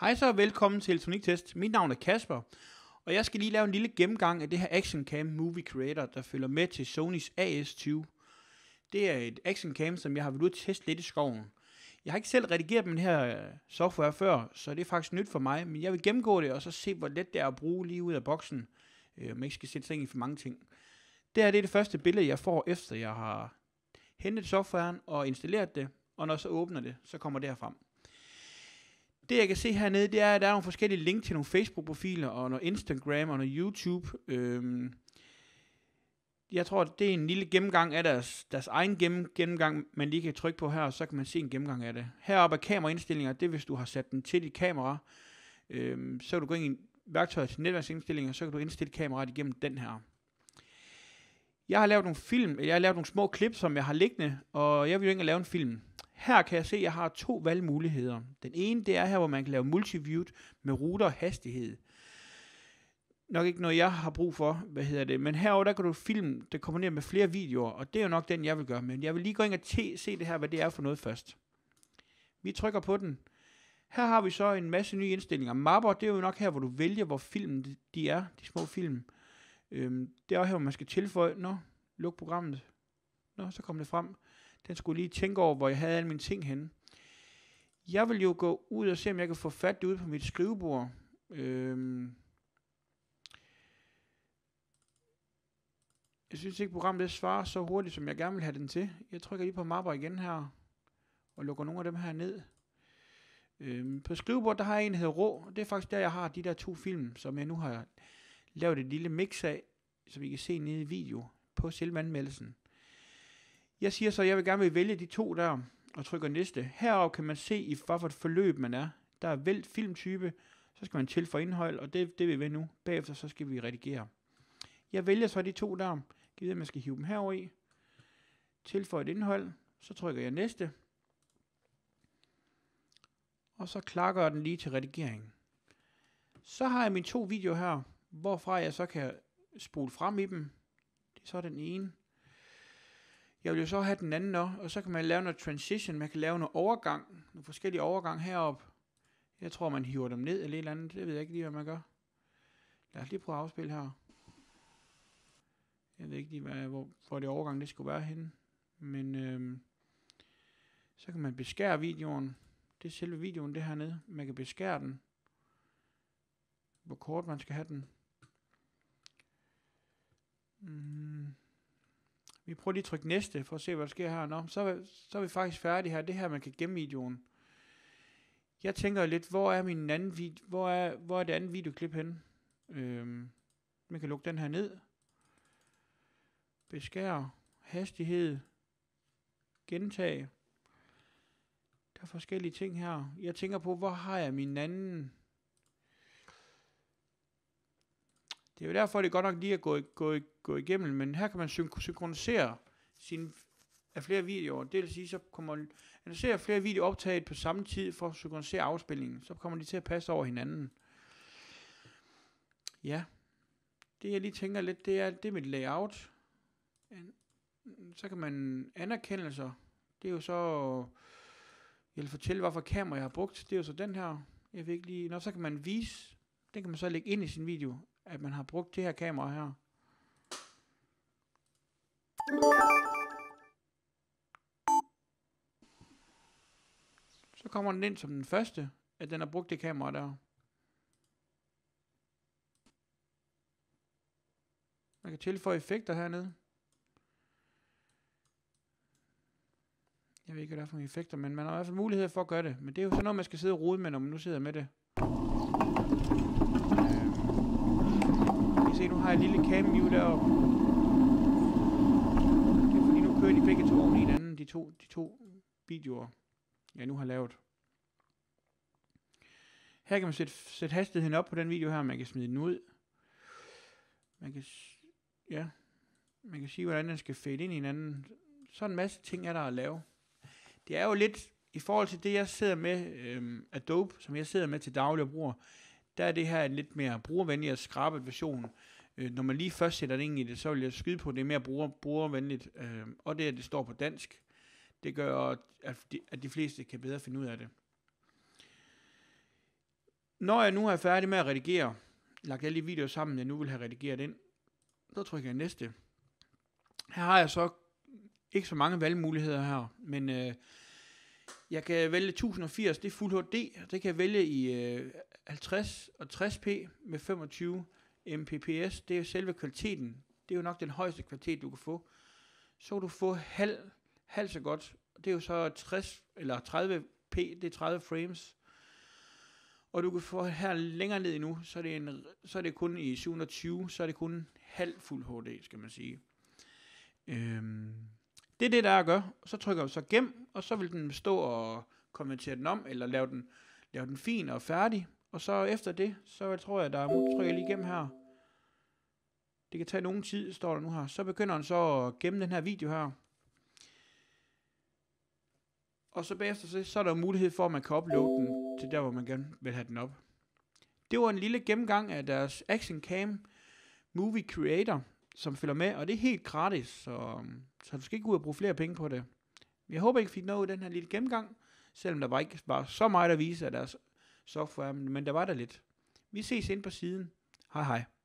Hej så og velkommen til Elektroniktest. Mit navn er Kasper, og jeg skal lige lave en lille gennemgang af det her Action Cam Movie Creator, der følger med til Sonys AS20. Det er et Action Cam, som jeg har været ude at teste lidt i skoven. Jeg har ikke selv redigeret den her øh, software før, så det er faktisk nyt for mig, men jeg vil gennemgå det og så se, hvor let det er at bruge lige ud af boksen, øh, man ikke skal sætte sig ind i for mange ting. Det her det er det første billede, jeg får, efter jeg har hentet softwaren og installeret det, og når jeg så åbner det, så kommer det her frem. Det jeg kan se hernede, det er, at der er nogle forskellige link til nogle Facebook-profiler, og noget Instagram, og noget YouTube. Øhm, jeg tror, det er en lille gennemgang af deres, deres egen gennem, gennemgang, man lige kan trykke på her, og så kan man se en gennemgang af det. Heroppe er kameraindstillinger, det er, hvis du har sat den til dit kamera. Øhm, så kan du gå ind i værktøjet til netværksindstillinger, så kan du indstille kameraet igennem den her. Jeg har lavet nogle film, jeg har lavet nogle små klip, som jeg har liggende, og jeg vil jo ikke lave en film. Her kan jeg se, at jeg har to valgmuligheder. Den ene, det er her, hvor man kan lave multiview med ruter og hastighed. Nok ikke noget, jeg har brug for, hvad hedder det, men herover der kan du film, der kombinerer med flere videoer, og det er jo nok den, jeg vil gøre, men jeg vil lige gå ind og se det her, hvad det er for noget først. Vi trykker på den. Her har vi så en masse nye indstillinger. Mapper, det er jo nok her, hvor du vælger, hvor filmen de er, de små film. Øhm, det er også her, hvor man skal tilføje. Nå, luk programmet. Nå, så kommer det frem. Den skulle lige tænke over, hvor jeg havde alle mine ting henne. Jeg vil jo gå ud og se, om jeg kan få fat det ud på mit skrivebord. Øhm jeg synes ikke, programmet det svarer så hurtigt, som jeg gerne vil have den til. Jeg trykker lige på mapper igen her, og lukker nogle af dem her ned. Øhm, på skrivebordet, der har jeg en, der hedder Rå, og det er faktisk der, jeg har de der to film, som jeg nu har lavet et lille mix af, som I kan se nede i video på selve anmeldelsen. Jeg siger så, at jeg vil gerne vil vælge de to der, og trykker næste. Herover kan man se, i hvad for et forløb man er. Der er vælg filmtype, så skal man tilføje indhold, og det, det vil vi nu. Bagefter så skal vi redigere. Jeg vælger så de to der. Givet, at man skal hive dem herover i. Tilføj et indhold, så trykker jeg næste. Og så klakker jeg den lige til redigering. Så har jeg mine to videoer her, hvorfra jeg så kan spole frem i dem. Det er så den ene. Jeg vil jo så have den anden også, og så kan man lave noget transition, man kan lave noget overgang, nogle forskellige overgang herop. Jeg tror, man hiver dem ned eller et eller andet, det ved jeg ikke lige, hvad man gør. Lad os lige prøve at afspille her. Jeg ved ikke lige, hvad, hvor, hvor det overgang det skulle være henne. Men øhm, så kan man beskære videoen. Det er selve videoen, det hernede. Man kan beskære den. Hvor kort man skal have den. Mm vi prøver lige at trykke næste, for at se, hvad der sker her. Nå, så, så er vi faktisk færdige her. Det her, man kan gemme videoen. Jeg tænker lidt, hvor er min anden video, hvor er, hvor er det andet videoklip henne? Øhm, man kan lukke den her ned. Beskær, hastighed, gentag. Der er forskellige ting her. Jeg tænker på, hvor har jeg min anden Det er jo derfor, det er godt nok lige at gå, gå, gå igennem, men her kan man syn- synkronisere sine af flere videoer. Det vil sige, så kommer man ser flere videoer optaget på samme tid for at synkronisere afspillingen. Så kommer de til at passe over hinanden. Ja. Det jeg lige tænker lidt, det er, det er mit layout. Så kan man anerkendelser. Det er jo så, jeg vil fortælle, hvorfor kamera jeg har brugt. Det er jo så den her. Jeg vil ikke lige, Nå, så kan man vise. Den kan man så lægge ind i sin video at man har brugt det her kamera her. Så kommer den ind som den første, at den har brugt det kamera der. Man kan tilføje effekter hernede. Jeg ved ikke, hvad der er for nogle effekter, men man har i hvert fald mulighed for at gøre det. Men det er jo sådan noget, man skal sidde og rode med, når man nu sidder med det. se, nu har jeg en lille camview deroppe. Det er fordi, nu kører de begge to oven i hinanden, de to, de to videoer, jeg nu har lavet. Her kan man sætte, sætte hastigheden op på den video her, man kan smide den ud. Man kan, ja, man kan sige, hvordan den skal fade ind i hinanden. Så en masse ting er der at lave. Det er jo lidt, i forhold til det, jeg sidder med, øhm, Adobe, som jeg sidder med til daglig og bruger, der er det her en lidt mere brugervenlig og skrabet version. Øh, når man lige først sætter det ind i det, så vil jeg skyde på, at det er mere bruger, brugervenligt. Øh, og det, at det står på dansk, det gør, at de, at de fleste kan bedre finde ud af det. Når jeg nu er færdig med at redigere, lagt alle de videoer sammen, jeg nu vil have redigeret ind, så trykker jeg næste. Her har jeg så ikke så mange valgmuligheder her, men øh, jeg kan vælge 1080, det er Full HD, og det kan jeg vælge i øh, 50 og 60p med 25 mpps. Det er selve kvaliteten. Det er jo nok den højeste kvalitet, du kan få. Så kan du få halv, halv så godt. Det er jo så 60 eller 30p, det er 30 frames. Og du kan få her længere ned endnu, så er det, en, så er det kun i 720, så er det kun halv fuld HD, skal man sige. Øhm, det er det, der er at gøre. Så trykker du så gem, og så vil den stå og konvertere den om, eller lave den, lave den fin og færdig. Og så efter det, så tror jeg, der er, trykker lige igennem her. Det kan tage nogen tid, står der nu her. Så begynder den så at gemme den her video her. Og så bagefter, så, så er der mulighed for, at man kan uploade den til der, hvor man gerne vil have den op. Det var en lille gennemgang af deres Action Cam Movie Creator som følger med, og det er helt gratis, så, så du skal ikke ud og bruge flere penge på det. Jeg håber, I fik noget i den her lille gennemgang, selvom der var ikke var så meget at vise af deres software, men der var der lidt. Vi ses ind på siden. Hej hej.